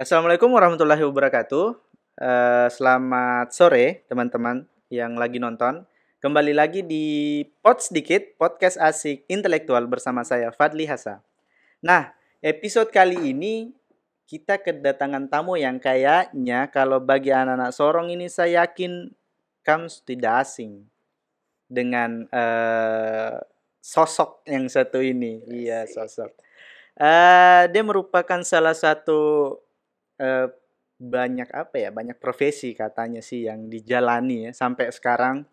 Assalamualaikum warahmatullahi wabarakatuh. Eh, selamat sore teman-teman yang lagi nonton. Kembali lagi di Pod Sedikit, podcast asik intelektual bersama saya Fadli Hasa. Nah, episode kali ini kita kedatangan tamu yang kayaknya kalau bagi anak-anak Sorong ini saya yakin kamu tidak asing dengan uh, sosok yang satu ini. Iya, Asik. Iya, sosok. Uh, dia merupakan salah satu uh, banyak apa ya, banyak profesi katanya sih yang dijalani ya sampai sekarang.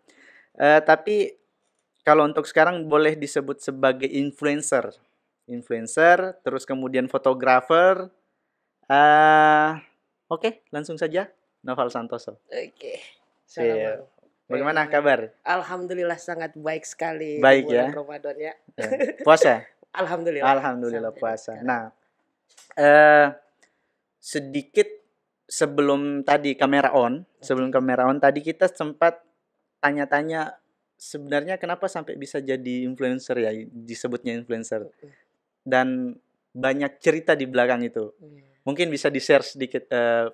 Uh, tapi kalau untuk sekarang boleh disebut sebagai influencer. Influencer, terus kemudian fotografer, Uh, Oke, okay, langsung saja Novel Santoso. Oke. Okay. Salam. Bagaimana kabar? Alhamdulillah sangat baik sekali. Baik ya. Ramadan ya. ya. Puasa? Alhamdulillah. Alhamdulillah puasa. Nah, eh, sedikit sebelum tadi kamera on, sebelum kamera on tadi kita sempat tanya-tanya sebenarnya kenapa sampai bisa jadi influencer ya disebutnya influencer dan banyak cerita di belakang itu. Mm. Mungkin bisa di-share sedikit uh,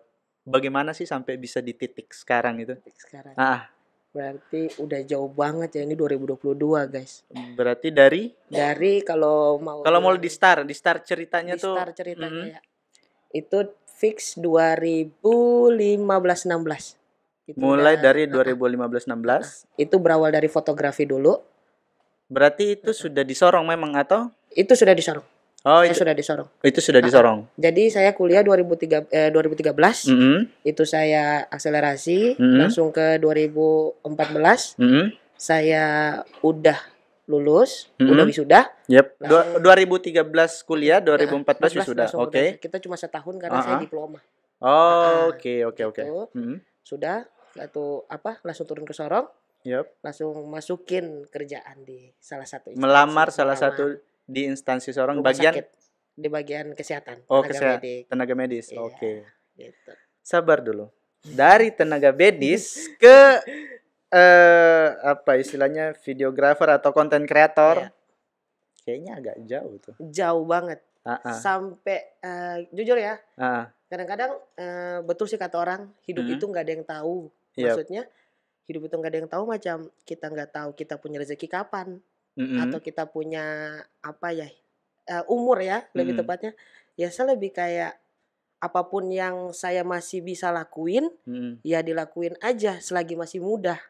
bagaimana sih sampai bisa di titik sekarang itu? Titik sekarang. Ah. Berarti udah jauh banget ya ini 2022, guys. Berarti dari dari kalau mau Kalau mau di start, di start ceritanya di tuh. Di start ceritanya mm -hmm. ya. Itu fix 2015 16. itu Mulai udah, dari 2015 ah, 16. Ah. Ah, itu berawal dari fotografi dulu. Berarti itu sudah disorong memang atau? Itu sudah disorong. Oh, itu, sudah disorong Itu sudah nah, disorong jadi saya kuliah 2003 eh, 2013. Mm -hmm. Itu saya akselerasi mm -hmm. langsung ke 2014. Mm -hmm. Saya udah lulus, mm -hmm. udah wisuda. Yep. Langsung, 2013 kuliah, 2014 nah, wisuda. Oke. Okay. Kita cuma setahun karena uh -huh. saya uh-huh. diploma. Oh, nah, oke oke oke. Gitu. Mm-hmm. Sudah atau apa? Langsung turun ke Sorong. Yep. Langsung masukin kerjaan di salah satu. Melamar salah, salah satu di instansi seorang rumah bagian sakit. di bagian kesehatan oh kesehat, medik. tenaga medis iya, oke okay. gitu. sabar dulu dari tenaga medis ke eh apa istilahnya videografer atau konten kreator iya. kayaknya agak jauh tuh jauh banget uh -uh. sampai uh, jujur ya kadang-kadang uh, betul sih kata orang hidup hmm. itu nggak ada yang tahu yep. Iya. hidup itu nggak ada yang tahu macam kita nggak tahu kita punya rezeki kapan mm-hmm. atau kita punya apa ya uh, umur ya mm-hmm. lebih tepatnya ya saya lebih kayak apapun yang saya masih bisa lakuin mm-hmm. ya dilakuin aja selagi masih muda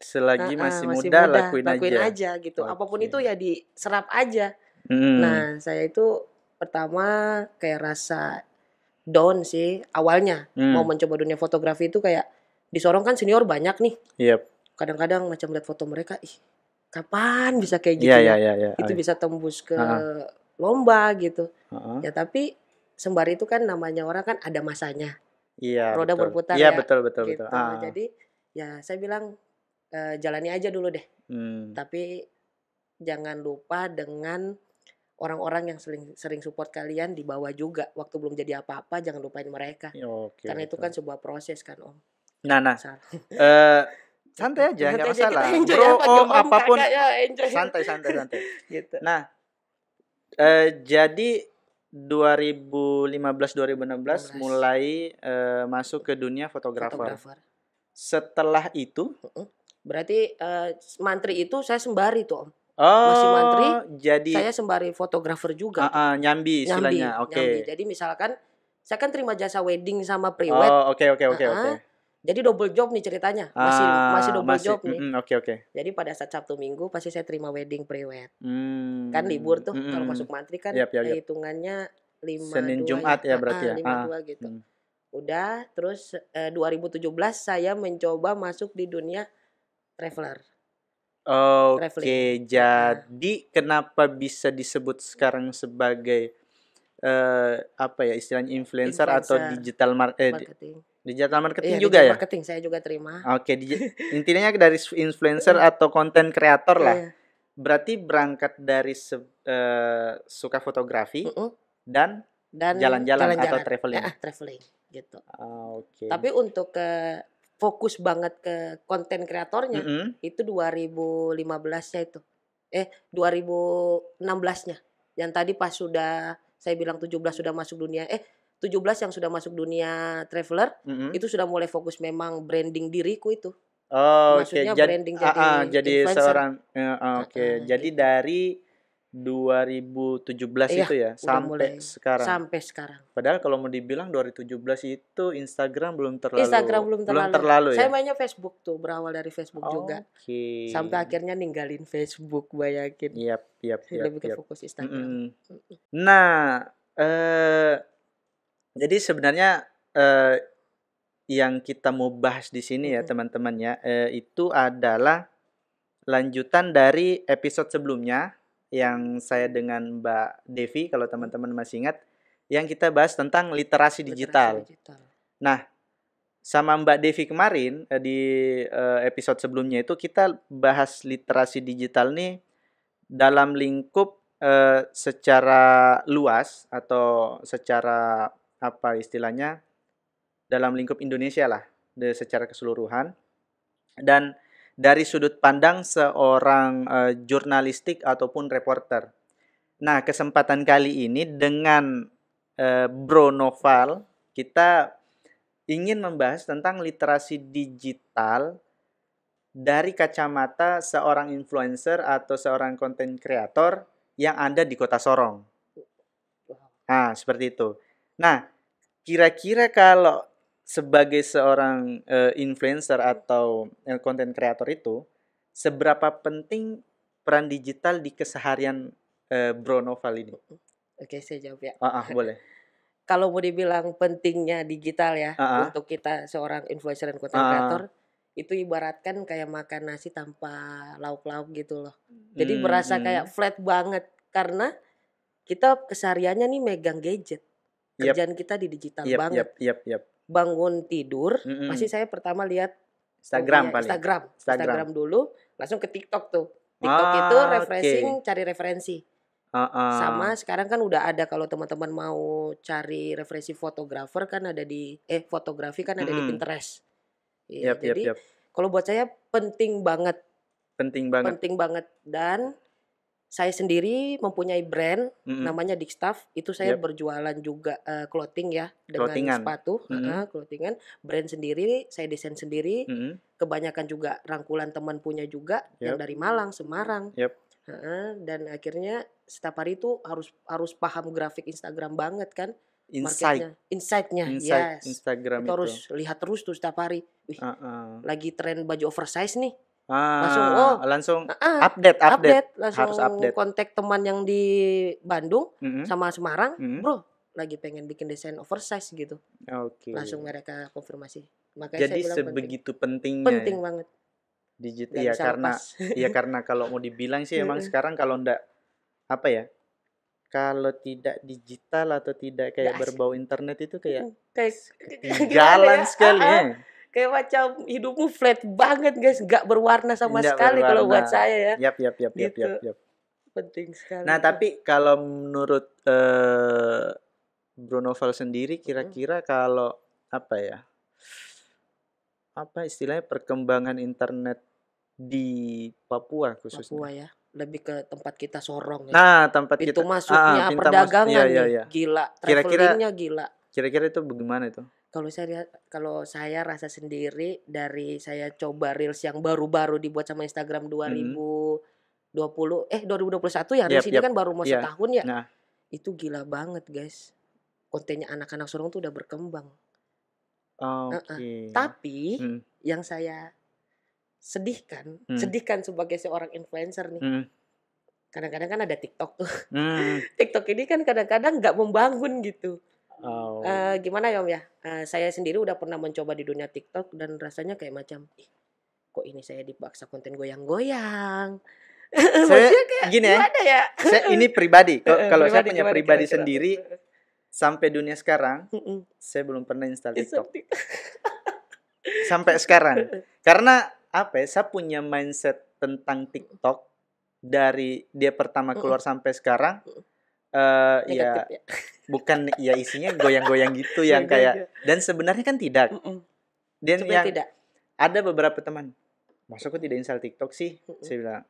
selagi nah, masih, masih muda, muda lakuin, lakuin aja. aja gitu okay. apapun itu ya diserap aja mm. nah saya itu pertama kayak rasa down sih awalnya mm. mau mencoba dunia fotografi itu kayak di kan senior banyak nih yep. kadang-kadang macam lihat foto mereka ih kapan bisa kayak iya, gitu yeah, Yeah, yeah, yeah. Itu bisa tembus ke uh-huh. lomba gitu. Uh-huh. Ya tapi sembari itu kan namanya orang kan ada masanya. Iya. Yeah, Roda betul. berputar yeah, ya. Iya betul betul gitu. betul. Uh-huh. Jadi ya saya bilang uh, jalani aja dulu deh. Hmm. Tapi jangan lupa dengan orang-orang yang sering sering support kalian di bawah juga waktu belum jadi apa-apa jangan lupain mereka. Okay, Karena betul. itu kan sebuah proses kan Om. Nah nah. uh, santai aja nggak masalah aja, bro ya, om apapun ya, santai santai santai gitu nah eh, jadi 2015 2016 belas mulai eh, masuk ke dunia fotografer, fotografer. setelah itu berarti eh, mantri itu saya sembari tuh om Oh, masih mantri. Jadi saya sembari fotografer juga. Uh, uh, nyambi istilahnya. Oke. Okay. Jadi misalkan saya kan terima jasa wedding sama prewed. Oh, oke okay, oke okay, oke okay, Uh -huh. okay. Jadi double job nih ceritanya. Masih ah, masih double masih, job nih. Oke mm, oke. Okay, Jadi pada saat Sabtu Minggu pasti saya terima wedding prewed. Mm, kan libur tuh mm, kalau masuk mantri kan yep, yep, hitungannya lima Senin Jumat ya, ya berarti ah, ya. Lima ah, dua gitu. Mm. Udah terus eh, 2017 saya mencoba masuk di dunia traveler. Oke, okay, jadi nah. kenapa bisa disebut sekarang sebagai uh, apa ya istilahnya influencer, influencer atau digital mar eh, marketing? di Digital marketing iya, juga ya? marketing saya juga terima. Oke, okay, intinya dari influencer iya. atau konten kreator lah. Iya. Berarti berangkat dari se, uh, suka fotografi mm -mm. dan jalan-jalan atau traveling. Ya, traveling gitu. Oh, Oke. Okay. Tapi untuk ke fokus banget ke konten kreatornya mm -hmm. itu 2015-nya itu. Eh, 2016-nya. Yang tadi pas sudah saya bilang 17 sudah masuk dunia eh 17 yang sudah masuk dunia traveler mm -hmm. itu sudah mulai fokus memang branding diriku itu. Oh, Maksudnya okay. branding ah, ah, jadi, uh, uh, jadi seorang uh, oke. Okay. Uh, okay. Jadi dari 2017 iya, itu ya sampai sekarang. Sampai sekarang. Padahal kalau mau dibilang 2017 itu Instagram belum terlalu Instagram belum terlalu. Belum terlalu ya? Saya mainnya Facebook tuh, berawal dari Facebook okay. juga. Sampai akhirnya ninggalin Facebook, bayangin. Iya, iya, iya, Lebih fokus Instagram. Mm -hmm. Nah, eh jadi sebenarnya eh, yang kita mau bahas di sini ya teman-teman ya eh, itu adalah lanjutan dari episode sebelumnya yang saya dengan Mbak Devi kalau teman-teman masih ingat yang kita bahas tentang literasi digital. Literasi digital. Nah, sama Mbak Devi kemarin eh, di eh, episode sebelumnya itu kita bahas literasi digital nih dalam lingkup eh, secara luas atau secara apa istilahnya dalam lingkup Indonesia lah secara keseluruhan dan dari sudut pandang seorang uh, jurnalistik ataupun reporter. Nah, kesempatan kali ini dengan uh, Bro Noval kita ingin membahas tentang literasi digital dari kacamata seorang influencer atau seorang konten kreator yang ada di kota Sorong. Nah, seperti itu. Nah, kira-kira kalau sebagai seorang uh, influencer atau eh, content creator itu seberapa penting peran digital di keseharian uh, Bro Noval ini? Oke, saya jawab ya. Ah, -uh, boleh. Kalau mau dibilang pentingnya digital ya uh -uh. untuk kita seorang influencer dan content creator itu ibaratkan kayak makan nasi tanpa lauk-lauk gitu loh. Jadi hmm, berasa hmm. kayak flat banget karena kita kesehariannya nih megang gadget kerjaan yep. kita di digital yep, banget. Yep, yep, yep. Bangun tidur, mm -hmm. pasti saya pertama lihat Instagram, ya, Instagram, Instagram, Instagram dulu, langsung ke TikTok tuh. TikTok ah, itu refreshing, okay. cari referensi. Uh, uh. Sama sekarang kan udah ada kalau teman-teman mau cari referensi fotografer kan ada di eh fotografi kan ada mm -hmm. di Pinterest. Ya, yep, jadi yep. kalau buat saya penting banget. Penting banget. Penting banget dan saya sendiri mempunyai brand mm-hmm. namanya Dickstaff itu saya yep. berjualan juga uh, clothing ya dengan sepatu mm-hmm. uh, clothingan brand sendiri saya desain sendiri mm-hmm. kebanyakan juga rangkulan teman punya juga yep. yang dari Malang Semarang yep. uh, dan akhirnya setiap hari itu harus harus paham grafik Instagram banget kan insight insightnya insight yes Instagram itu, itu harus lihat terus tuh setiap hari Wih, uh-uh. lagi tren baju oversize nih Ah, langsung oh langsung uh, update, update update langsung harus update. kontak teman yang di Bandung mm -hmm. sama Semarang mm -hmm. bro lagi pengen bikin desain oversize gitu okay. langsung mereka konfirmasi Makanya jadi saya sebegitu penting. pentingnya penting ya? banget digital ya karena ya karena kalau mau dibilang sih emang sekarang kalau ndak apa ya kalau tidak digital atau tidak kayak berbau internet itu kayak kayak ketinggalan ya? sekali ah, ya kayak macam hidupmu flat banget guys nggak berwarna sama nggak sekali berwarna. kalau buat saya ya yap yap yap yap gitu. yap, yap. penting sekali nah tapi kalau menurut uh, Bruno Val sendiri kira-kira kalau apa ya apa istilahnya perkembangan internet di Papua khususnya Papua ya lebih ke tempat kita sorong ya. Nah, tempat itu kita masuknya ah, perdagangan masuk, iya, iya, iya. gila, kira-kira, gila. Kira-kira itu bagaimana itu? kalau saya lihat, kalau saya rasa sendiri dari saya coba reels yang baru-baru dibuat sama Instagram 2020 mm. eh 2021 ya yep, sini yep. kan baru mau yeah. setahun ya nah. itu gila banget guys kontennya anak-anak sorong tuh udah berkembang okay. uh -uh. tapi hmm. yang saya sedihkan hmm. sedihkan sebagai seorang influencer nih hmm. kadang-kadang kan ada TikTok tuh hmm. TikTok ini kan kadang-kadang nggak membangun gitu Oh. Uh, gimana ya Om ya? Uh, saya sendiri udah pernah mencoba di dunia TikTok dan rasanya kayak macam, ih kok ini saya dipaksa konten goyang-goyang. saya kayak, gini ya, ya? saya ini pribadi. Eh, kalau saya punya pribadi kira-kira. sendiri sampai dunia sekarang, saya belum pernah install iya, TikTok. sampai sekarang, karena apa? Ya, saya punya mindset tentang TikTok dari dia pertama keluar sampai sekarang uh, ya, ya bukan ya isinya goyang-goyang gitu yang iya, iya, kayak iya. dan sebenarnya kan tidak mm -mm. dan yang tidak. ada beberapa teman masa tidak install TikTok sih mm -mm. saya bilang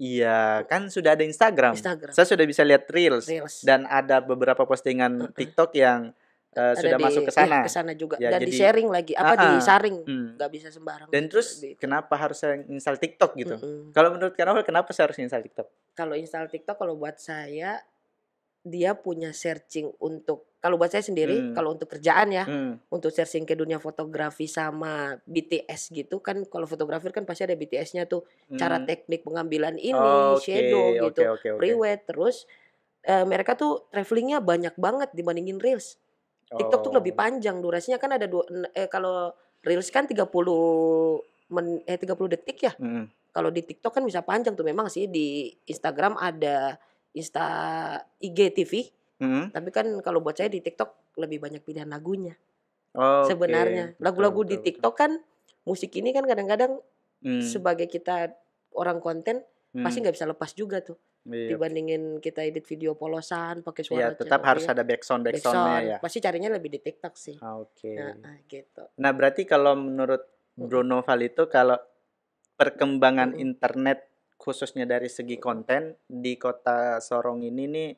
Iya, kan sudah ada Instagram. Instagram. Saya sudah bisa lihat reels, reels. dan ada beberapa postingan mm TikTok yang uh, sudah di, masuk ke sana. ke sana juga. Ya, dan jadi, di sharing lagi, apa uh-uh. disaring, hmm. nggak hmm. bisa sembarang. Dan gitu, terus di, kenapa harus install TikTok gitu? mm Kalau menurut kamu kenapa saya harus install TikTok? Kalau install TikTok, kalau buat saya dia punya searching untuk kalau buat saya sendiri hmm. kalau untuk kerjaan ya hmm. untuk searching ke dunia fotografi sama BTS gitu kan kalau fotografer kan pasti ada BTS-nya tuh hmm. cara teknik pengambilan ini oh, okay. shadow gitu okay, okay, pre terus uh, mereka tuh travelingnya banyak banget dibandingin reels oh. TikTok tuh lebih oh. panjang durasinya kan ada dua eh, kalau reels kan 30 men eh 30 detik ya hmm. kalau di TikTok kan bisa panjang tuh memang sih di Instagram ada Insta IGTV. Hmm. Tapi kan kalau buat saya di TikTok lebih banyak pilihan lagunya. Oh, sebenarnya okay. lagu-lagu di TikTok kan musik ini kan kadang-kadang hmm. sebagai kita orang konten hmm. pasti nggak bisa lepas juga tuh yep. Iya. dibandingin kita edit video polosan pakai suara ya, tetap harus ya. ada background backsoundnya back ya pasti carinya lebih di TikTok sih oke okay. nah, gitu nah berarti kalau menurut Bruno Valito kalau perkembangan hmm. internet khususnya dari segi konten di kota Sorong ini nih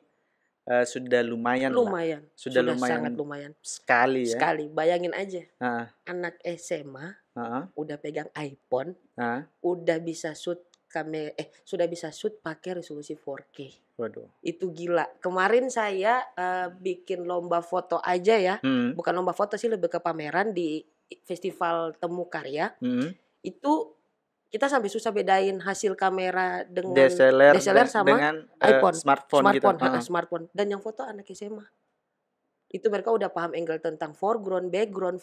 uh, sudah lumayan lumayan lah. Sudah, sudah lumayan sangat lumayan sekali ya sekali bayangin aja uh. anak SMA uh. udah pegang iPhone uh. udah bisa shoot kamera eh sudah bisa shoot pakai resolusi 4K waduh itu gila kemarin saya uh, bikin lomba foto aja ya hmm. bukan lomba foto sih lebih ke pameran di festival temu karya hmm. itu kita sampai susah bedain hasil kamera dengan DSLR, DSLR sama dengan, eh, iPhone, smartphone, gitu. smartphone, gitu. uh. smartphone. Dan yang foto anak SMA, itu mereka udah paham angle tentang foreground, background,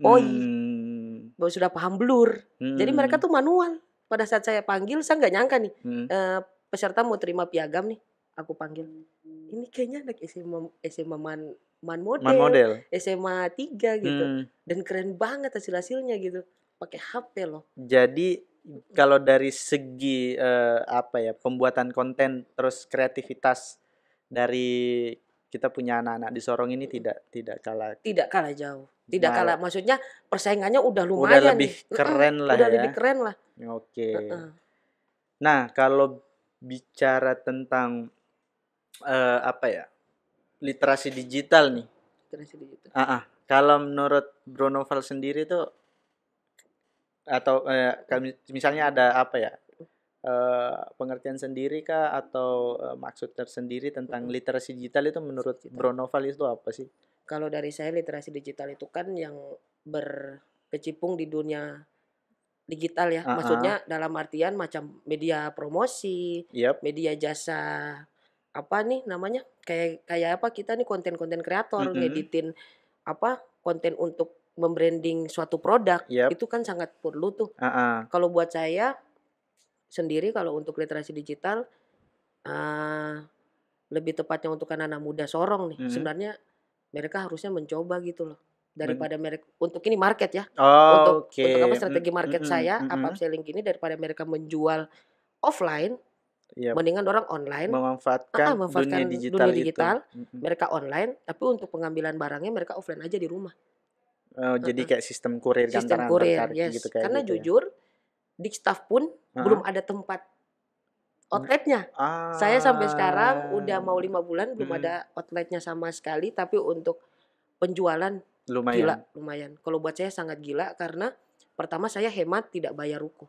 poi, hmm. sudah paham blur. Hmm. Jadi mereka tuh manual. Pada saat saya panggil, saya nggak nyangka nih hmm. uh, peserta mau terima piagam nih, aku panggil. Ini kayaknya anak SMA SMA man man model, man model. SMA 3 gitu. Hmm. Dan keren banget hasil-hasilnya gitu. Pakai HP loh. Jadi kalau dari segi uh, apa ya pembuatan konten terus kreativitas dari kita punya anak-anak di Sorong ini tidak tidak kalah tidak kalah jauh tidak kalah maksudnya persaingannya udah lumayan udah lebih nih. keren uh lah udah ya lebih keren lah oke okay. uh-uh. nah kalau bicara tentang uh, apa ya literasi digital nih literasi digital uh-uh. kalau menurut Bro Novel sendiri tuh atau eh, misalnya ada apa ya eh, pengertian sendiri kah atau eh, maksud tersendiri tentang literasi digital itu menurut Bronoval itu apa sih? Kalau dari saya literasi digital itu kan yang berkecimpung di dunia digital ya. Uh-huh. Maksudnya dalam artian macam media promosi, yep. media jasa apa nih namanya? Kayak kayak apa kita nih konten-konten kreator mm-hmm. ngeditin apa konten untuk membranding suatu produk yep. itu kan sangat perlu tuh. Uh -uh. Kalau buat saya sendiri kalau untuk literasi digital uh, lebih tepatnya untuk anak-anak muda sorong nih. Mm -hmm. Sebenarnya mereka harusnya mencoba gitu loh daripada mereka untuk ini market ya. Oh, untuk okay. untuk apa strategi market mm -hmm. saya mm -hmm. apa ini daripada mereka menjual offline yep. mendingan orang online memanfaatkan, ah, memanfaatkan dunia digital, dunia digital itu. mereka online tapi untuk pengambilan barangnya mereka offline aja di rumah Oh, jadi kayak sistem kurir sistem kurir yes. gitu kayak karena gitu, ya? jujur ya? di staff pun uh-huh. belum ada tempat outletnya. uh-huh. Saya sampai sekarang udah mau ah. lima bulan belum hmm. ada outletnya sama sekali. Tapi untuk penjualan lumayan. gila, lumayan. Kalau buat saya sangat gila karena pertama saya hemat tidak bayar ruko.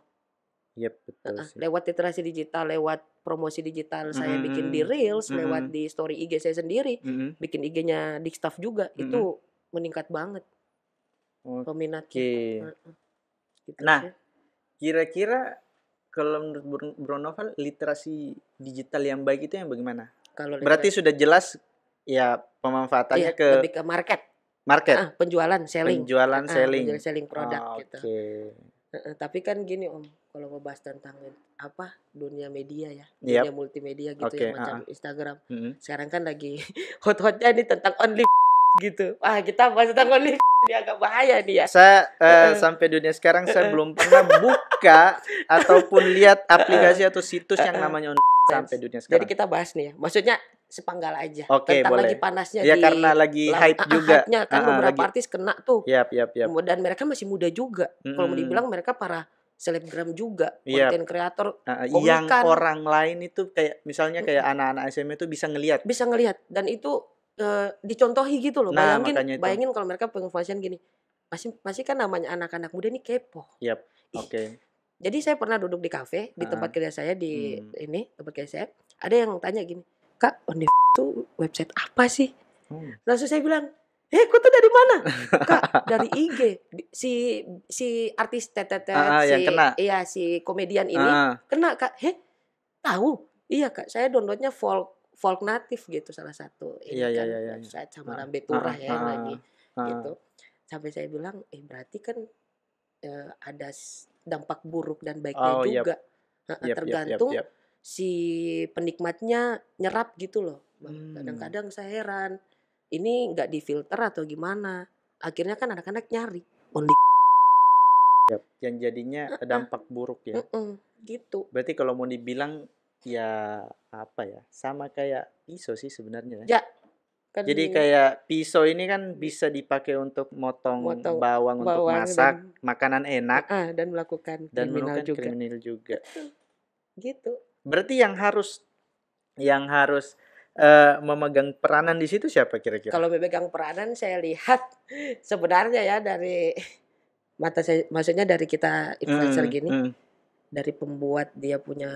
Yep, betul uh-huh. Lewat literasi digital, lewat promosi digital, mm-hmm. saya bikin di reels, mm-hmm. lewat di story IG saya sendiri, mm-hmm. bikin IG-nya di staff juga, mm-hmm. itu meningkat banget okay. peminat ya, kita. Gitu nah, kira-kira kalau menurut Bro Novel literasi digital yang baik itu yang bagaimana? Kalau berarti sudah jelas ya pemanfaatannya iya, ke lebih ke market. Market. Ah, penjualan, selling. Penjualan, ah, selling. Penjualan selling produk oh, Okay. Uh, tapi kan gini Om, kalau membahas tentang apa dunia media ya, dunia multimedia gitu okay, yang ah, macam uh ah. -huh. Instagram. Mm -hmm. Sekarang kan lagi hot-hotnya ini tentang only gitu wah kita tentang OnlyFans ini agak bahaya nih ya saya uh, sampai dunia sekarang saya belum pernah buka ataupun lihat aplikasi atau situs yang namanya sampai dunia sekarang jadi kita bahas nih ya maksudnya sepanggal aja okay, boleh. lagi panasnya ya di, karena lagi hype ah, ah, juga hype-nya kan uh-huh, beberapa lagi. artis kena tuh yep, yep, yep. dan mereka masih muda juga mm -hmm. kalau mau dibilang mereka para selebgram juga, yep. konten kreator, uh, yang orang lain itu kayak misalnya kayak anak-anak SMA itu bisa ngelihat, bisa ngelihat dan itu Eh, dicontohi gitu loh. Nah, bayangin bayangin kalau mereka pengevaluasian gini. Masih masih kan namanya anak-anak muda ini kepo. Yep. Oke. Okay. Jadi saya pernah duduk di kafe di tempat kerja saya di hmm. ini tempat kerja saya. Ada yang tanya gini, "Kak, Onif itu website apa sih?" Hmm. Langsung saya bilang, "Eh, kau tuh dari mana?" "Kak, dari IG." Si si artis tetet ah, ah si kena. iya si komedian ini ah. kena, Kak. "Heh, tahu?" "Iya, Kak. Saya downloadnya Folk folk natif gitu salah satu ini yeah, iya, kan yeah, yeah, yeah. Saat sama ah, Rambe Turah ah, ya ah, lagi ah. gitu sampai saya bilang eh berarti kan eh, ada dampak buruk dan baiknya oh, juga yep. Yep, tergantung yep, yep, yep. si penikmatnya nyerap gitu loh hmm. kadang-kadang hmm. saya heran ini nggak difilter atau gimana akhirnya kan anak-anak nyari only yep. yang jadinya dampak buruk ya gitu berarti kalau mau dibilang ya apa ya sama kayak pisau sih sebenarnya ya kan jadi ini... kayak pisau ini kan bisa dipakai untuk motong Motong bawang, bawang untuk masak dan, makanan enak ah, dan melakukan dan kriminal melakukan juga. kriminal juga gitu berarti yang harus yang harus uh, memegang peranan di situ siapa kira-kira kalau memegang peranan saya lihat sebenarnya ya dari mata saya maksudnya dari kita influencer hmm, gini hmm. dari pembuat dia punya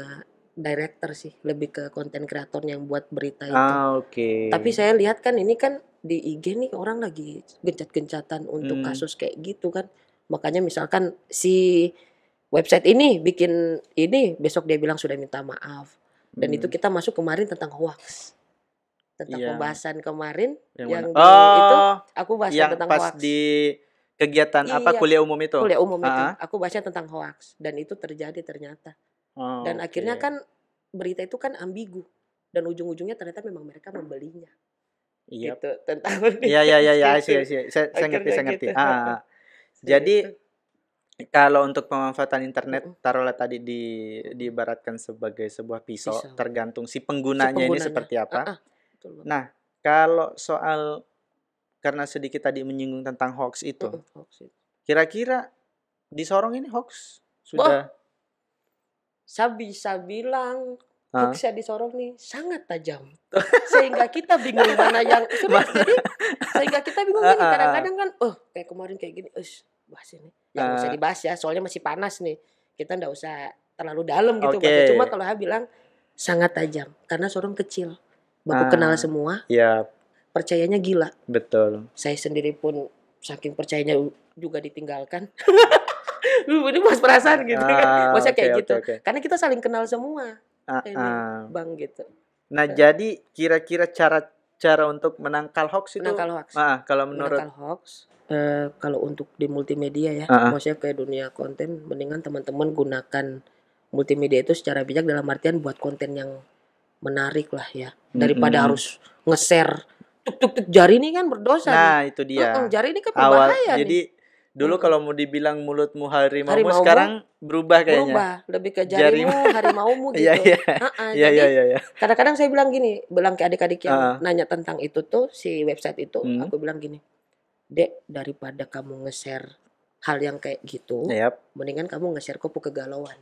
director sih, lebih ke konten kreator yang buat berita itu. Ah, oke. Okay. Tapi saya lihat kan ini kan di IG nih orang lagi gencat-gencatan untuk hmm. kasus kayak gitu kan. Makanya misalkan si website ini bikin ini besok dia bilang sudah minta maaf. Dan hmm. itu kita masuk kemarin tentang hoax tentang yeah. pembahasan kemarin yang, yang di, oh, itu aku bahas tentang pas hoax di kegiatan iya, apa kuliah umum itu kuliah umum uh -huh. itu ah. aku bahasnya tentang hoax dan itu terjadi ternyata Oh, dan okay. akhirnya kan berita itu kan ambigu dan ujung-ujungnya ternyata memang mereka membelinya. Iya. Yep. Gitu tentang Iya iya iya iya gitu. saya saya ngerti saya ngerti. Gitu. Ah. ah, ah. Jadi kalau untuk pemanfaatan internet taruhlah tadi di diibaratkan sebagai sebuah pisau, pisau. tergantung si penggunanya, si penggunanya ini seperti apa. Ah, ah. Nah, kalau soal karena sedikit tadi menyinggung tentang hoax itu. Kira-kira di Sorong ini hoax sudah oh, saya bisa bilang huh? saya disorong nih sangat tajam sehingga kita bingung mana yang jadi sehingga kita bingung kan kadang-kadang kan oh kayak kemarin kayak gini us bahas ini ya nggak usah nah. dibahas ya soalnya masih panas nih kita nggak usah terlalu dalam gitu okay. cuma kalau saya bilang sangat tajam karena sorong kecil baku uh, kenal ah. semua ya percayanya gila betul saya sendiri pun saking percayanya juga ditinggalkan lu ini bos perasaan gitu kan. ah, kan maksudnya okay, kayak okay, gitu okay. karena kita saling kenal semua ah, ini ah. bang gitu nah uh. jadi kira-kira cara cara untuk menangkal hoax itu menangkal hoax ah, ah kalau menurut menangkal hoax uh, kalau untuk di multimedia ya uh, ah. maksudnya kayak dunia konten mendingan teman-teman gunakan multimedia itu secara bijak dalam artian buat konten yang menarik lah ya daripada mm -hmm. harus nge-share tuk tuk tuk jari ini kan berdosa nah nih. itu dia uh, uh, jari ini kan berbahaya awal nih. jadi Dulu hmm. kalau mau dibilang mulutmu harimau, harimau sekarang berubah kayaknya. Berubah, lebih ke jarimu, jarimu. mu iya, gitu. Iya, iya, iya. Iya, iya, Kadang-kadang saya bilang gini, bilang ke adik-adik yang uh. nanya tentang itu tuh si website itu, hmm. aku bilang gini. Dek, daripada kamu nge-share hal yang kayak gitu, yep. mendingan kamu nge-share kupu kegalauan.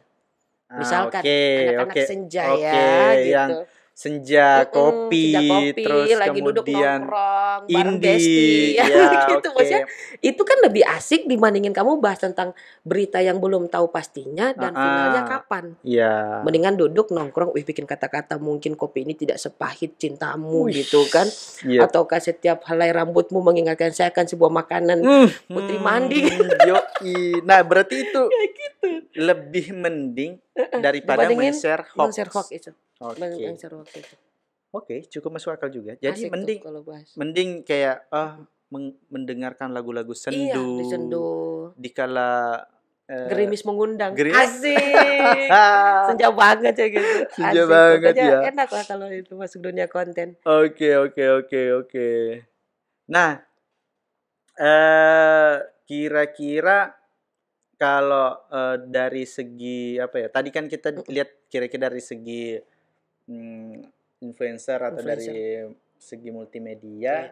Ah, Misalkan anak-anak okay, okay, senja okay, ya gitu. Yang senja, -hmm, kopi, kopi, terus lagi kemudian duduk nongkrong, indie, bestie, ya, ya gitu. Okay. Maksudnya itu kan lebih asik dibandingin kamu bahas tentang berita yang belum tahu pastinya dan uh -uh. finalnya kapan. Iya. Yeah. Mendingan duduk nongkrong, wih bikin kata-kata mungkin kopi ini tidak sepahit cintamu Uish, gitu kan. Yeah. Ataukah setiap helai rambutmu mengingatkan saya akan sebuah makanan mm, putri hmm, mandi. Mm, yoi. Nah, berarti itu ya, gitu. lebih mending daripada men hoax. men hoax itu. Oke. Okay. hoax itu. Oke, okay, cukup masuk akal juga. Jadi Asik mending mending kayak uh, mendengarkan lagu-lagu iya, sendu. Iya, di sendu. Dikala uh, gerimis mengundang. Gerimis. Asik. Senja banget ya gitu. Senja Asik. banget Pokoknya ya. Enak lah kalau itu masuk dunia konten. Oke, okay, oke, okay, oke, okay, oke. Okay. Nah, eh uh, kira-kira kalau uh, dari segi apa ya? Tadi kan kita lihat kira-kira dari segi hmm, influencer atau influencer. dari segi multimedia. Yeah.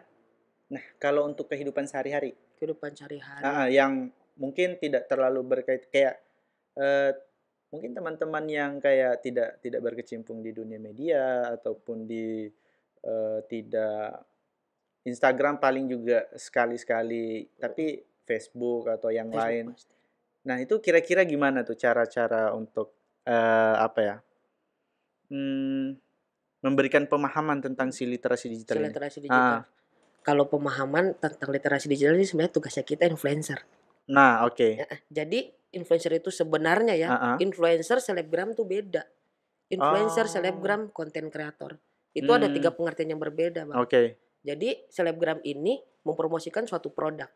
Nah, kalau untuk kehidupan sehari-hari, kehidupan sehari-hari uh, yang mungkin tidak terlalu berkait kayak uh, mungkin teman-teman yang kayak tidak tidak berkecimpung di dunia media ataupun di uh, tidak Instagram paling juga sekali-sekali, tapi Facebook atau yang Facebook lain. Pasti Nah, itu kira-kira gimana tuh cara-cara untuk uh, apa ya? Hmm, memberikan pemahaman tentang si literasi digital. Si literasi ah. digital. Ah. Kalau pemahaman tentang literasi digital ini sebenarnya tugasnya kita influencer. Nah, oke. Okay. jadi influencer itu sebenarnya ya, uh -huh. influencer selebgram tuh beda. Influencer, oh. selebgram, konten kreator. Itu hmm. ada tiga pengertian yang berbeda, Bang. Oke. Okay. Jadi selebgram ini mempromosikan suatu produk.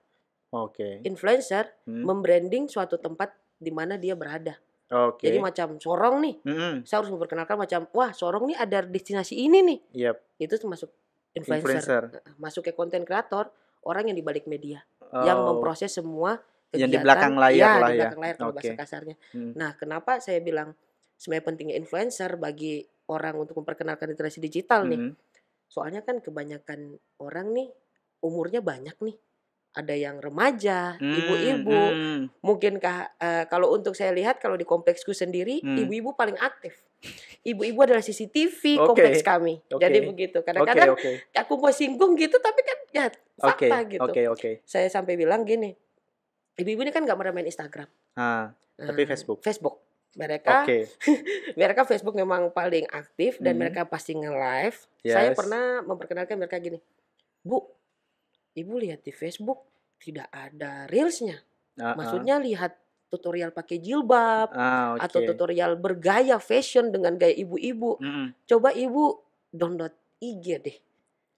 Oke. Okay. Influencer hmm. membranding suatu tempat di mana dia berada. Oke. Okay. Jadi macam Sorong nih, -hmm. saya harus memperkenalkan macam wah Sorong nih ada destinasi ini nih. Yep. Itu termasuk influencer. influencer. Masuk ke konten kreator orang yang di balik media oh. yang memproses semua kegiatan yang di belakang layar ya, lah di ya. belakang layar kalau okay. bahasa kasarnya. Hmm. Nah, kenapa saya bilang sebenarnya pentingnya influencer bagi orang untuk memperkenalkan literasi digital nih. Hmm. Soalnya kan kebanyakan orang nih umurnya banyak nih ada yang remaja, hmm, ibu-ibu. Hmm, hmm. Mungkin uh, eh, kalau untuk saya lihat kalau di kompleksku sendiri hmm. ibu-ibu hmm. paling aktif. Ibu-ibu adalah CCTV okay. kompleks kami. Okay. Jadi begitu. Kadang-kadang okay, okay. aku mau singgung gitu tapi kan ya fakta okay, gitu. Okay, okay. Saya sampai bilang gini, ibu-ibu ini kan nggak main Instagram. Ah, tapi Facebook. Facebook. Mereka okay. mereka Facebook memang paling aktif dan hmm. mereka pasti nge-live. Yes. Saya pernah memperkenalkan mereka gini. Bu, ibu lihat di Facebook tidak ada reelsnya. Uh -uh. Maksudnya lihat tutorial pakai jilbab ah, okay. atau tutorial bergaya fashion dengan gaya ibu-ibu. Mm -hmm. Coba ibu download IG deh.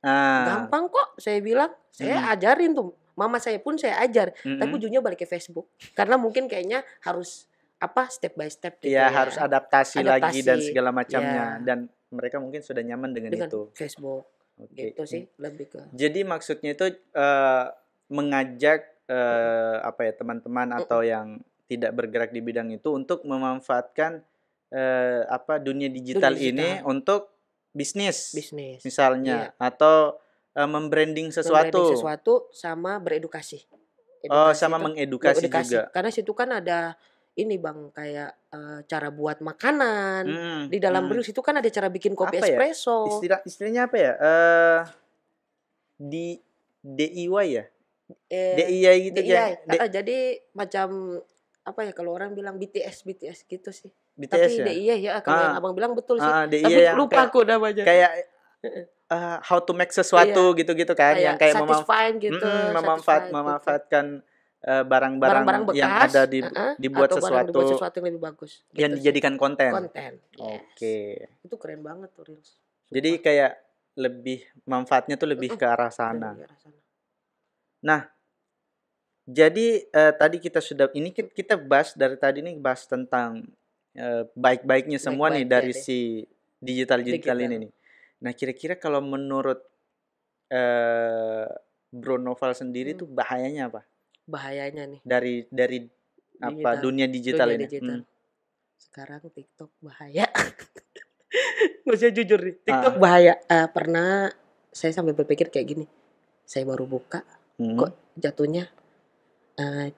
Ah. Gampang kok, saya bilang. Saya hmm. ajarin tuh. Mama saya pun saya ajar, hmm. tapi ujungnya balik ke Facebook. Karena mungkin kayaknya harus apa step by step gitu. Ya, ya. harus adaptasi, adaptasi lagi dan segala macamnya ya. dan mereka mungkin sudah nyaman dengan, dengan itu. Facebook. Okay. Gitu sih lebih ke. Jadi maksudnya itu uh, mengajak uh, apa ya teman-teman atau yang tidak bergerak di bidang itu untuk memanfaatkan uh, apa dunia digital, digital. ini untuk bisnis. Bisnis. Misalnya yeah. atau uh, membranding sesuatu. Membranding sesuatu sama beredukasi. Oh, Edukasi oh, sama itu, mengedukasi juga. Karena situ kan ada ini bang kayak uh, cara buat makanan hmm, di dalam hmm. brewis itu kan ada cara bikin kopi apa ya? espresso ya? istilah istilahnya apa ya uh, di DIY ya eh, DIY gitu DIY. ya jadi macam apa ya kalau orang bilang BTS BTS gitu sih BTS tapi ya? DIY ya kalau ah. yang abang bilang betul sih ah, DIY tapi lupa kayak, aku namanya kayak uh, how to make sesuatu iya. gitu-gitu kan kayak yang kayak gitu, memanfaatkan gitu, mm -mm, memanfaatkan Eh, barang-barang uh, yang ada di, uh-uh, dibuat, atau sesuatu, dibuat sesuatu yang lebih bagus gitu yang dijadikan konten. Konten. Yes. Oke. Okay. Itu keren banget tuh Reels. Jadi kayak lebih manfaatnya tuh lebih uh-uh. ke arah sana. Nah, jadi uh, tadi kita sudah ini kita bahas dari tadi ini bahas tentang uh, baik-baiknya semua baik nih dari ya, si digital-digital digital. ini nih. Nah, kira-kira kalau menurut uh, Bro Novel sendiri hmm. tuh bahayanya apa? bahayanya nih dari dari digital. apa dunia digital dunia ini digital. Hmm. sekarang TikTok bahaya nggak usah jujur nih TikTok ah. bahaya uh, pernah saya sampai berpikir kayak gini saya baru buka hmm. kok jatuhnya uh,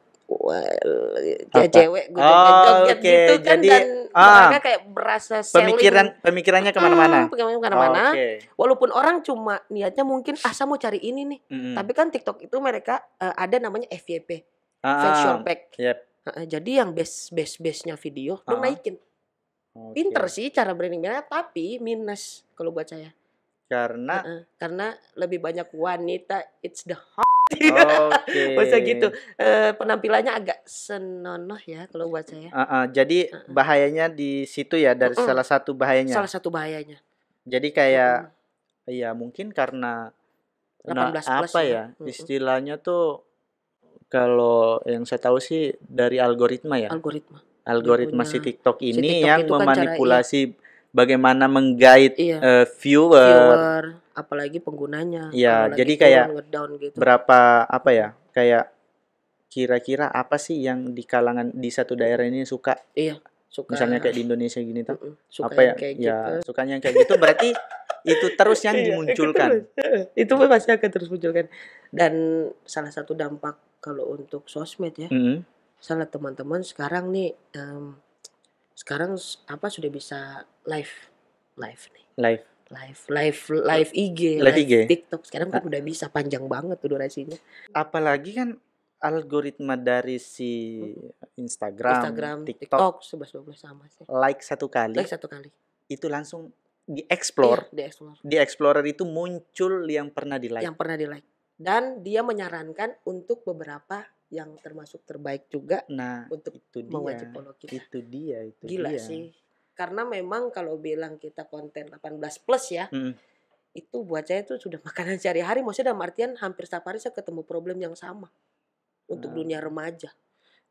dia cewek gue oh, okay. gitu kan Jadi, dan ah, mereka kayak berasa selling. pemikiran pemikirannya ah, kemana-mana hmm, pemikirannya kemana oh, okay. walaupun orang cuma niatnya mungkin ah saya mau cari ini nih mm-hmm. tapi kan TikTok itu mereka uh, ada namanya FYP ah, Fashion Pack yep. jadi yang base base base nya video huh lu ah. naikin okay. pinter sih cara brandingnya tapi minus kalau buat saya karena uh -uh. karena lebih banyak wanita it's the hot. Okay. bisa gitu. E, penampilannya agak senonoh ya kalau buat saya. Uh -uh. Jadi uh -uh. bahayanya di situ ya dari uh -uh. salah satu bahayanya. Salah satu bahayanya. Jadi kayak uh -uh. ya mungkin karena 18 nah, apa ya, Uh -uh. istilahnya tuh kalau yang saya tahu sih dari algoritma ya. Algoritma. Algoritma si TikTok ini TikTok yang memanipulasi kan cara, iya bagaimana menggait iya. uh, viewer, viewer, apalagi penggunanya. Iya, jadi kayak gitu. berapa apa ya? Kayak kira-kira apa sih yang di kalangan di satu daerah ini suka? Iya, suka. Misalnya kayak di Indonesia gini tuh. suka apa ya? Kayak ya, gitu. sukanya yang kayak gitu berarti itu terus yang iya, dimunculkan. Itu, itu pasti akan terus munculkan. Dan salah satu dampak kalau untuk sosmed ya. Mm -hmm. Salah teman-teman sekarang nih um, sekarang apa sudah bisa live live nih live live live live IG live, IG. TikTok sekarang kan ah. udah bisa panjang banget tuh durasinya apalagi kan algoritma dari si Instagram, Instagram TikTok, TikTok sebelas sama sih like satu kali like satu kali itu langsung di explore iya, di explore di explorer itu muncul yang pernah di like yang pernah di like dan dia menyarankan untuk beberapa yang termasuk terbaik juga nah untuk itu dia, mewajib kita itu dia itu gila dia. sih karena memang kalau bilang kita konten 18 plus ya hmm. itu buat saya itu sudah makanan sehari-hari maksudnya dalam artian hampir setiap hari saya ketemu problem yang sama untuk hmm. dunia remaja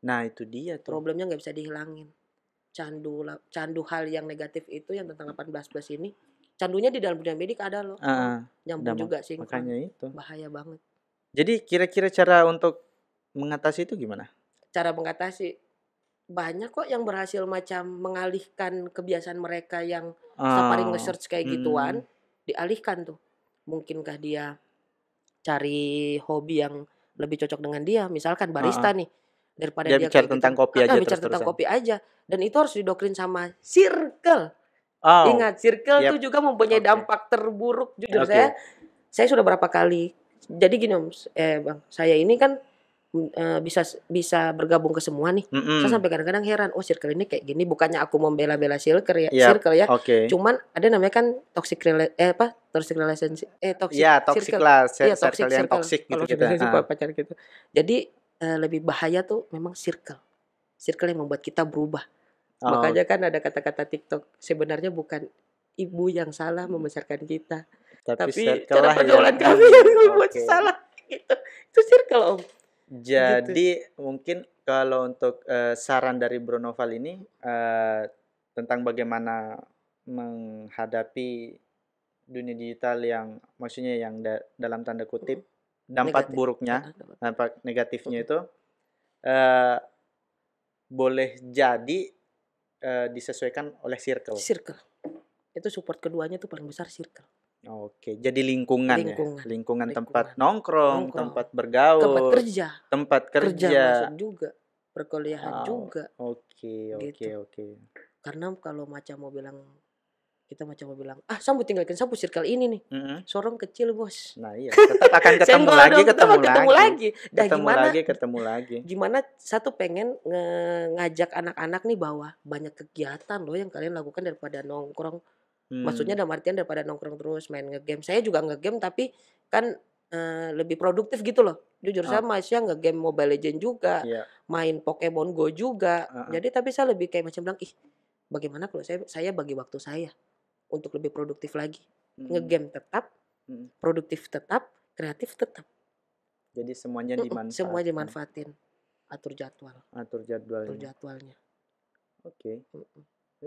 nah itu dia tuh. problemnya nggak bisa dihilangin candu candu hal yang negatif itu yang tentang 18 plus ini candunya di dalam dunia medik ada loh uh, nyambung juga sih makanya itu bahaya banget jadi kira-kira cara untuk mengatasi itu gimana? Cara mengatasi banyak kok yang berhasil macam mengalihkan kebiasaan mereka yang oh. safari ah, nge-search kayak hmm. gituan hmm. dialihkan tuh. Mungkinkah dia cari hobi yang lebih cocok dengan dia, misalkan barista oh. nih daripada dia, dia bicara gitu. tentang gitu. kopi aja bicara terus tentang kopi aja dan itu harus didokrin sama circle oh. ingat circle yep. juga mempunyai okay. dampak terburuk jujur okay. saya saya sudah berapa kali jadi gini om eh bang saya ini kan Eh, bisa bisa bergabung ke semua nih. Mm -hmm. Saya sampai kadang-kadang heran, oh circle ini kayak gini. Bukannya aku membela-bela circle ya, yep. circle ya. Okay. Cuman ada namanya kan toxic rela eh apa? toxic relationship eh toxic. Iya, yeah, toxic circle. lah, yeah, iya, toxic toxic gitu kita. Gitu. Ah. gitu. Jadi uh, lebih bahaya tuh memang circle. Circle yang membuat kita berubah. Oh. Makanya kan ada kata-kata TikTok sebenarnya bukan ibu yang salah membesarkan kita. Tapi, Tapi cara ya. pergaulan kami yang membuat okay. salah gitu. Itu circle om. Gitu. Jadi gitu. mungkin kalau untuk uh, saran dari Bruno Val ini uh, tentang bagaimana menghadapi dunia digital yang maksudnya yang da dalam tanda kutip hmm. dampak Negatif. buruknya, ah, ah, dampak negatifnya itu uh, boleh jadi uh, disesuaikan oleh circle. Circle. Itu support keduanya tuh paling besar circle. Oke, jadi lingkungan, lingkungan. ya. Lingkungan, lingkungan. tempat nongkrong, nongkrong, tempat bergaul, tempat kerja. Tempat kerja, kerja juga, perkuliahan oh, juga. Oke, oke, gitu. oke. Karena kalau macam mau bilang kita macam mau bilang, "Ah, sambut tinggalkan sambut circle ini nih." Mm -hmm. Sorong kecil, Bos. Nah, iya, tetap akan ketemu lagi, dong, ketemu, ketemu lagi. Dah ketemu gimana? Lagi, ketemu lagi. Gimana satu pengen ngajak anak-anak nih bahwa banyak kegiatan loh yang kalian lakukan daripada nongkrong Hmm. Maksudnya dalam artian daripada nongkrong terus main ngegame. Saya juga ngegame tapi kan uh, lebih produktif gitu loh. Jujur oh. saya masih ngegame Mobile Legend juga, yeah. main Pokemon Go juga. Uh -uh. Jadi tapi saya lebih kayak macam bilang, "Ih, bagaimana kalau saya saya bagi waktu saya untuk lebih produktif lagi?" Hmm. Ngegame tetap, hmm. produktif tetap, kreatif tetap. Jadi semuanya dimanfaatin. Semua dimanfaatin. Atur jadwal. Atur jadwalnya. Atur jadwalnya. Oke. Okay.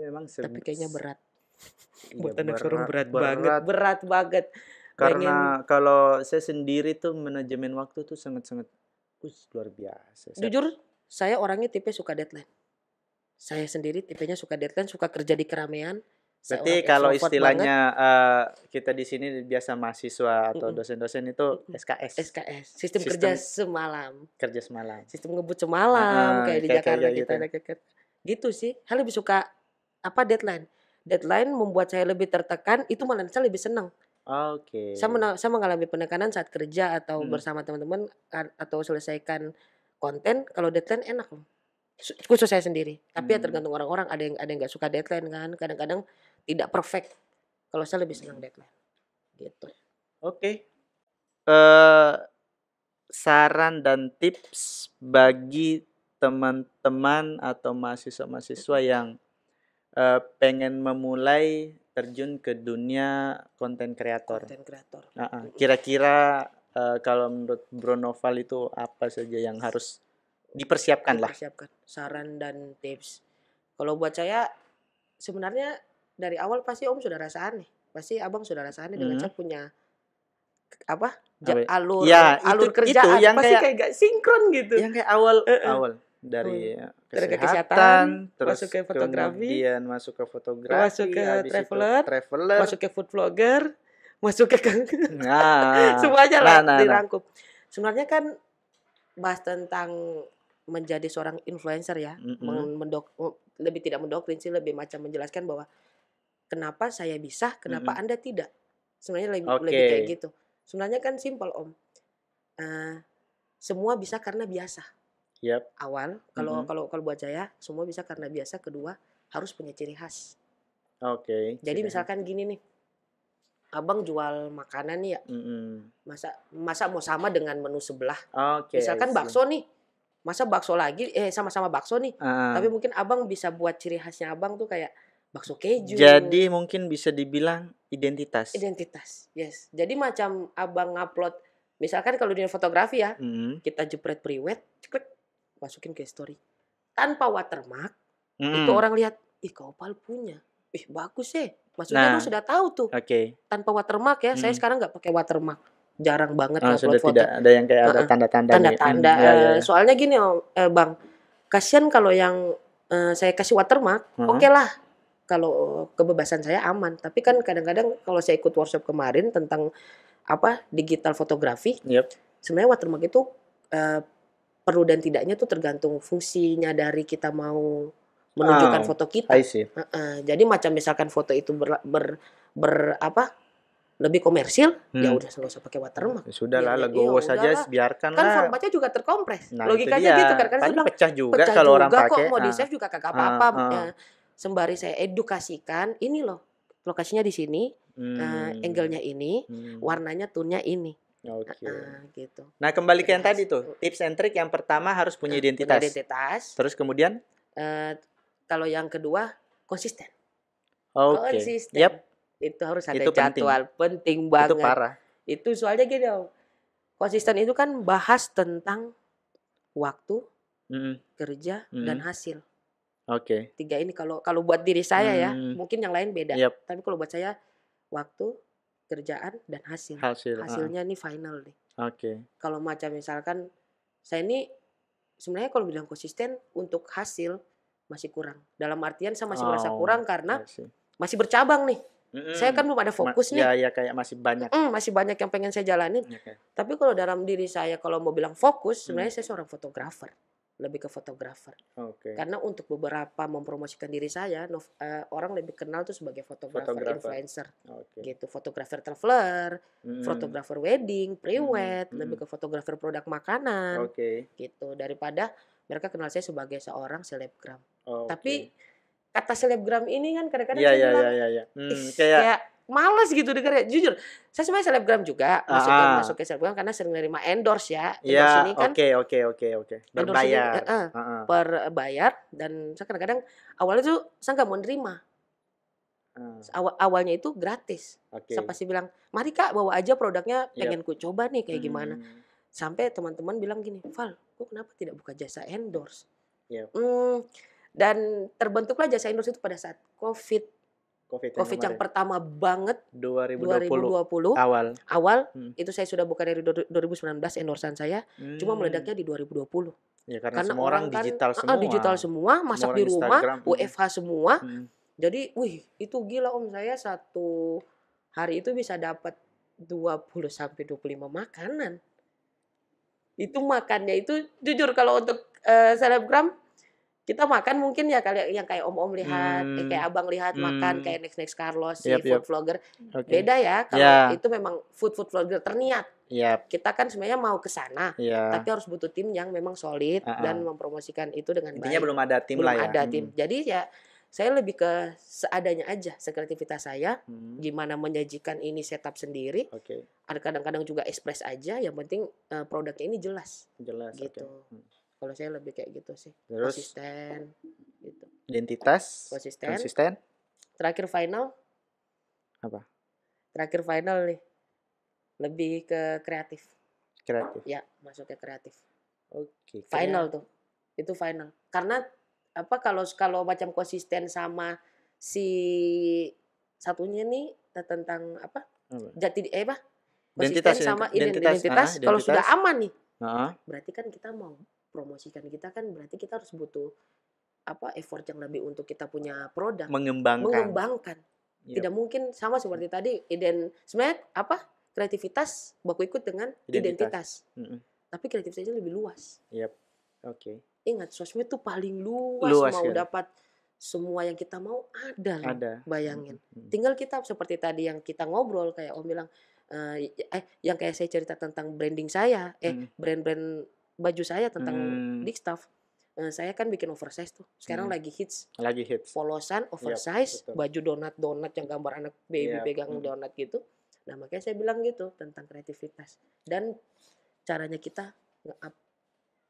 Memang Tapi kayaknya berat. Iya, buat anak berat, berat, berat banget berat banget karena Pengen... kalau saya sendiri tuh manajemen waktu tuh sangat-sangat us luar biasa saya... jujur saya orangnya tipe suka deadline saya sendiri tipenya suka deadline suka kerja di keramaian Berarti kalau istilahnya uh, kita di sini biasa mahasiswa atau dosen-dosen itu SKS. SKS, sistem, sistem kerja semalam. Kerja semalam. Sistem ngebut semalam uh, kayak, kayak di Jakarta kayak, kayak, kita gitu. gitu sih. saya lebih suka apa deadline deadline membuat saya lebih tertekan, itu malah saya lebih senang. Oke. Okay. Saya, saya mengalami penekanan saat kerja atau hmm. bersama teman-teman atau selesaikan konten kalau deadline enak loh. Khusus saya sendiri. Tapi ya hmm. ya tergantung orang-orang ada yang ada yang nggak suka deadline kan. Kadang-kadang tidak perfect. Kalau saya lebih senang deadline. Gitu. Oke. Okay. Uh, eh, saran dan tips bagi teman-teman atau mahasiswa-mahasiswa yang uh, pengen memulai terjun ke dunia konten kreator. Konten kreator. Uh-uh. Kira-kira uh, kalau menurut Bronoval itu apa saja yang harus dipersiapkan lah? Dipersiapkan. Saran dan tips. Kalau buat saya sebenarnya dari awal pasti Om sudah rasa aneh. Pasti Abang sudah rasa aneh dengan hmm. punya apa? Ja, ya? alur ya, alur itu, kerja itu yang pasti kayak, kayak gak sinkron gitu. Yang kayak awal uh-uh. awal dari ya, kesehatan, dari kesehatan terus masuk ke fotografi kemudian masuk ke fotografi masuk ke traveler, traveler masuk ke food vlogger masuk ke nah, semuanya nah, lah nah, nah, nah. dirangkum nah. sebenarnya kan bahas tentang menjadi seorang influencer ya mm -hmm. mendok oh, lebih tidak mendoktrin sih lebih macam menjelaskan bahwa kenapa saya bisa kenapa mm -hmm. anda tidak sebenarnya lebih okay. lebih kayak gitu sebenarnya kan simpel om uh, semua bisa karena biasa yep. awan. Kalau mm-hmm. kalau kalau buat saya semua bisa karena biasa. Kedua harus punya ciri khas. Oke. Okay, Jadi ciri misalkan gini nih, abang jual makanan nih ya, mm-hmm. masa masa mau sama dengan menu sebelah. Okay, misalkan bakso nih, masa bakso lagi, eh sama-sama bakso nih. Uh. Tapi mungkin abang bisa buat ciri khasnya abang tuh kayak bakso keju. Jadi mungkin bisa dibilang identitas. Identitas, yes. Jadi macam abang ngupload, misalkan kalau di fotografi ya, mm-hmm. kita jepret priwet, ceklek masukin ke story tanpa watermark mm. itu orang lihat ih Kaopal punya ih bagus sih ya. maksudnya nah, lu sudah tahu tuh okay. tanpa watermark ya mm. saya hmm. sekarang nggak pakai watermark jarang banget oh, sudah foto. tidak ada yang kayak uh -uh. ada tanda-tanda tanda-tanda uh, ya, ya, soalnya gini om oh, eh, bang kasihan kalau yang uh, saya kasih watermark uh -huh. oke okay lah kalau kebebasan saya aman tapi kan kadang-kadang kalau saya ikut workshop kemarin tentang apa digital fotografi yep. sebenarnya watermark itu uh, perlu dan tidaknya tuh tergantung fungsinya dari kita mau menunjukkan oh, foto kita. Uh -uh. Jadi macam misalkan foto itu ber, ber, ber apa lebih komersil, ya hmm. ya udah nggak usah pakai watermark. Sudahlah ya, iya, legowo iya, saja, biarkan Kan formatnya juga terkompres. Nah, Logikanya gitu kan. Karena pecah juga pecah kalau juga, orang pakai. Kok, mau di ah, save juga kagak ah, apa-apa. Uh, uh. Sembari saya edukasikan, ini loh, lokasinya di sini, nah, hmm. uh, angle-nya ini, hmm. warnanya tunnya ini. Oke. Okay. Uh, gitu. Nah, kembali ke yang tadi tuh, tips and trick yang pertama harus punya identitas. Punya identitas. Terus kemudian uh, kalau yang kedua konsisten. Oke. Okay. Konsisten. Yep. Itu harus ada itu jadwal penting. penting banget. Itu parah. Itu soalnya gitu Konsisten itu kan bahas tentang waktu, mm -hmm. kerja mm -hmm. dan hasil. Oke. Okay. Tiga ini kalau kalau buat diri saya hmm. ya, mungkin yang lain beda. Yep. Tapi kalau buat saya waktu, kerjaan dan hasil. Hasil. Hasilnya uh. final deh. Oke. Okay. Kalau macam misalkan saya ini sebenarnya kalau bilang konsisten untuk hasil masih kurang. Dalam artian saya masih oh, merasa kurang karena masih bercabang nih. Mm-mm. Saya kan belum ada fokus Ma- nih. Ya, ya kayak masih banyak. Mm, masih banyak yang pengen saya jalanin. Okay. Tapi kalau dalam diri saya kalau mau bilang fokus, mm. sebenarnya mm. saya seorang fotografer lebih ke fotografer. Okay. Karena untuk beberapa mempromosikan diri saya, no, uh, eh, orang lebih kenal tuh sebagai fotografer, influencer, okay. gitu. Fotografer traveler, fotografer fotografer wedding, prewed, mm. lebih ke fotografer produk makanan, okay. gitu. Daripada mereka kenal saya sebagai seorang selebgram. Oh, okay. Tapi kata selebgram ini kan kadang-kadang yeah, yeah, iya, bilang, yeah, yeah, yeah. Hmm, kayak, kayak males gitu ya. Jujur, saya sebenarnya selebgram juga, masuknya uh -huh. Ah. masuk ke selebgram karena sering nerima endorse ya. Endorse iya, ini kan Oke, okay, oke, okay, oke, okay, oke. Berbayar. Ini, uh, eh, uh, eh, uh ah, -huh. Ah. berbayar dan saya kadang-kadang awalnya tuh saya nggak mau nerima. Hmm. Awal awalnya itu gratis. Okay. Saya pasti bilang, "Mari Kak, bawa aja produknya, iya. pengen yep. ku coba nih kayak hmm. gimana." Sampai teman-teman bilang gini, "Val, kok kenapa tidak buka jasa endorse?" Yep. Iya. Hmm, dan terbentuklah jasa endorse itu pada saat Covid COVID yang, COVID yang pertama banget 2020, 2020 awal awal hmm. itu saya sudah buka dari 2019 endorsan saya hmm. cuma meledaknya di 2020 ya, karena, karena semua orang kan, digital semua ah, digital semua masak semua di rumah Instagram. Hmm. semua hmm. jadi wih itu gila om saya satu hari itu bisa dapat 20 sampai 25 makanan itu makannya itu jujur kalau untuk uh, selebgram kita makan mungkin ya kali yang kayak om-om lihat, hmm. eh, kayak hmm. abang lihat hmm. makan kayak next next Carlos si yep, food vlogger. Okay. Beda ya kalau yeah. itu memang food food vlogger terniat. Yep. Kita kan sebenarnya mau ke sana, yeah. tapi harus butuh tim yang memang solid uh -uh. dan mempromosikan itu dengan Intinya baik. belum ada tim belum lah ya. ada tim. Jadi ya saya lebih ke seadanya aja, sekreativitas saya, hmm. gimana menyajikan ini setup sendiri. Oke. Okay. Kadang-kadang juga express aja, yang penting eh, produknya ini jelas. Jelas. Gitu. Okay. Hmm kalau saya lebih kayak gitu sih Terus, konsisten gitu identitas konsisten konsisten terakhir final apa terakhir final nih lebih ke kreatif kreatif ya masuknya kreatif oke okay, final kayak... tuh itu final karena apa kalau kalau macam konsisten sama si satunya nih eh, tentang apa hmm. jati eh apa konsisten identitas, ya, sama identitas, identitas, identitas. Ah, kalau sudah aman nih nah, berarti kan kita mau promosikan kita kan berarti kita harus butuh apa effort yang lebih untuk kita punya produk mengembangkan mengembangkan yep. tidak mungkin sama seperti tadi ident smack apa kreativitas baku ikut dengan identitas, identitas. Mm -hmm. tapi kreativitasnya lebih luas yep. oke okay. ingat sosmed itu paling luas, luas mau ya. dapat semua yang kita mau ada ada. bayangin mm -hmm. tinggal kita seperti tadi yang kita ngobrol kayak om bilang eh, eh yang kayak saya cerita tentang branding saya eh brand-brand baju saya tentang hmm. stuff Uh, saya kan bikin oversize tuh. Sekarang hmm. lagi hits. Lagi hits. Polosan oversize, yep, baju donat-donat yang gambar anak baby yep. pegang hmm. donat gitu. Nah, makanya saya bilang gitu tentang kreativitas dan caranya kita nge-up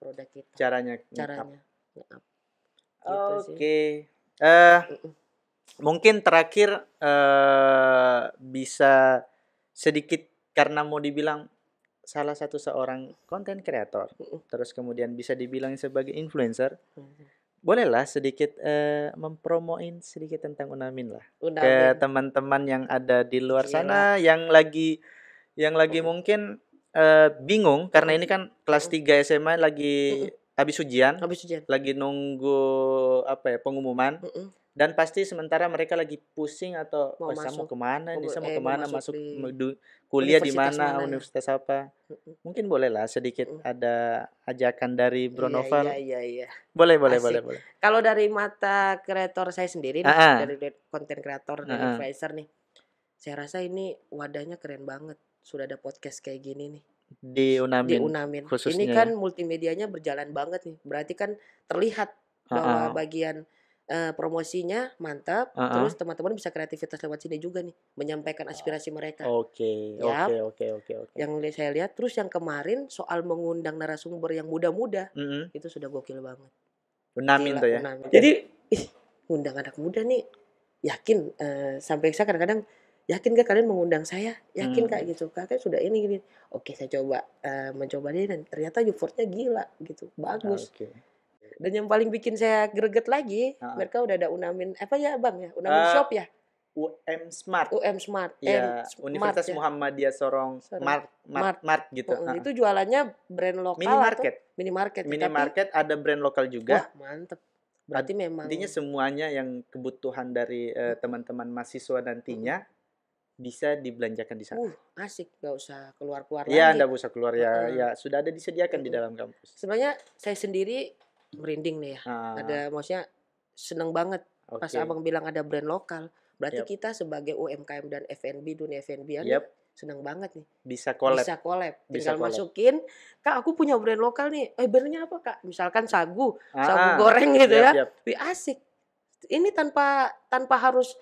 produk kita. Caranya caranya nge-up. Gitu Oke. Okay. Eh uh mungkin terakhir uh, bisa sedikit karena mau dibilang salah satu seorang konten kreator, mm. terus kemudian bisa dibilang sebagai influencer, mm. bolehlah sedikit uh, mempromoin sedikit tentang Unamin lah Unamin. ke teman-teman yang ada di luar Gila. sana yang lagi yang lagi mm. mungkin uh, bingung karena ini kan kelas 3 SMA lagi habis ujian, habis ujian, lagi nunggu apa ya pengumuman. Mm dan pasti sementara mereka lagi pusing atau mau, oh, masuk, mau kemana nih eh, mau kemana masuk, masuk di, kuliah di mana universitas apa mungkin bolehlah sedikit uh. ada ajakan dari Bronoval iya, iya, iya, iya. boleh boleh Asik. boleh boleh kalau dari mata kreator saya sendiri nih, dari konten kreator dan nih saya rasa ini wadahnya keren banget sudah ada podcast kayak gini nih di Unamin, di Unamin. Khususnya. ini kan ya. multimedianya berjalan banget nih berarti kan terlihat bahwa uh-huh. bagian uh, promosinya mantap. Uh -huh. Terus teman-teman bisa kreativitas lewat sini juga nih menyampaikan aspirasi mereka. Oke, oke, oke, oke, Yang saya lihat terus yang kemarin soal mengundang narasumber yang muda-muda mm -hmm. itu sudah gokil banget. Unamin tuh ya. Unamin. Jadi ih, undang anak muda nih yakin uh, sampai saya kadang-kadang yakin gak kalian mengundang saya yakin hmm. kak gitu kakak sudah ini gini oke saya coba uh, mencoba ini dan ternyata effortnya gila gitu bagus okay dan yang paling bikin saya greget lagi, uh-huh. mereka udah ada Unamin apa ya Bang ya? Unamin uh, Shop ya? UM Smart. UM Smart. Iya, ya, M Universitas Muhammadiyah Sorong, Smart Mart, Mart, Mart, gitu. Oh, uh. Itu jualannya brand lokal Mini market. Atau market. Mini market. ada brand lokal juga. Wah, mantep. Berarti Ad, memang intinya semuanya yang kebutuhan dari eh, teman-teman uh, mahasiswa nantinya hmm. bisa dibelanjakan di sana. Uh, asik, nggak usah keluar-keluar ya, lagi. Iya, nggak usah keluar ya. -huh. Ya, sudah ada disediakan -huh. di dalam kampus. Sebenarnya saya sendiri merinding nih ya. Ah. Ada maksudnya seneng banget okay. pas abang bilang ada brand lokal. Berarti yep. kita sebagai UMKM dan FNB dunia FNB yep. seneng banget nih. Bisa collab. Bisa collab. Bisa collab. masukin, kak aku punya brand lokal nih. Eh brandnya apa kak? Misalkan sagu, ah. sagu ah. goreng gitu yep, ya. Yep. Wih asik. Ini tanpa tanpa harus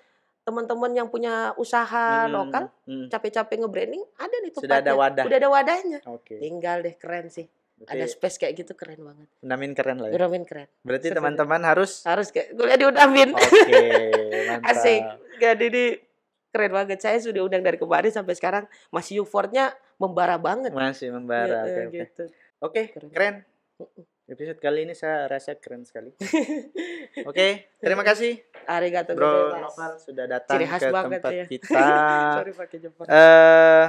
teman-teman yang punya usaha hmm, lokal hmm. capek-capek hmm. nge-branding. ada nih tempatnya. Sudah ada wadah. Sudah ada wadahnya. Okay. Tinggal deh keren sih. Berarti ada space kayak gitu keren banget. udamin keren lah ya. Udamin keren. Berarti teman-teman harus harus kayak kuliah di udamin Oke, okay, mantap. Asik. Gak di keren banget. Saya sudah undang dari kemarin sampai sekarang masih euforia membara banget. Masih membara. Ya, okay, iya, gitu. Oke, okay, keren. keren. Episode kali ini saya rasa keren sekali. Oke, okay, terima kasih. Arigato Bro Novel sudah datang Ciri khas ke tempat ya. kita. Sorry pakai Jepang. Uh, eh,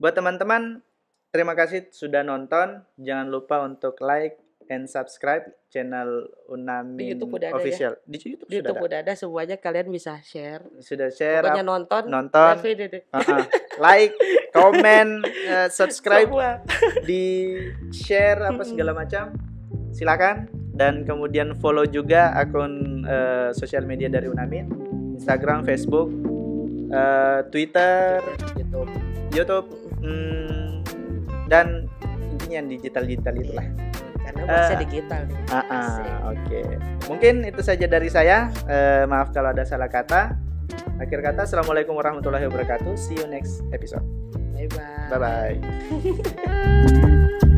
buat teman-teman Terima kasih sudah nonton. Jangan lupa untuk like and subscribe channel Unami ya. official. Ya? Di YouTube, di YouTube sudah udah ada. ada semuanya kalian bisa share. Sudah share. Pokoknya nonton, nonton, uh -uh. like, comment, uh, subscribe, Semua. di share apa segala macam. Silakan dan kemudian follow juga akun uh, sosial media dari Unamin, Instagram, Facebook, uh, Twitter, YouTube, YouTube. YouTube. Hmm, dan intinya yang digital digital itulah karena bisa uh, eh, digital uh, uh, oke okay. mungkin itu saja dari saya uh, maaf kalau ada salah kata akhir kata assalamualaikum warahmatullahi wabarakatuh see you next episode bye bye, bye, -bye.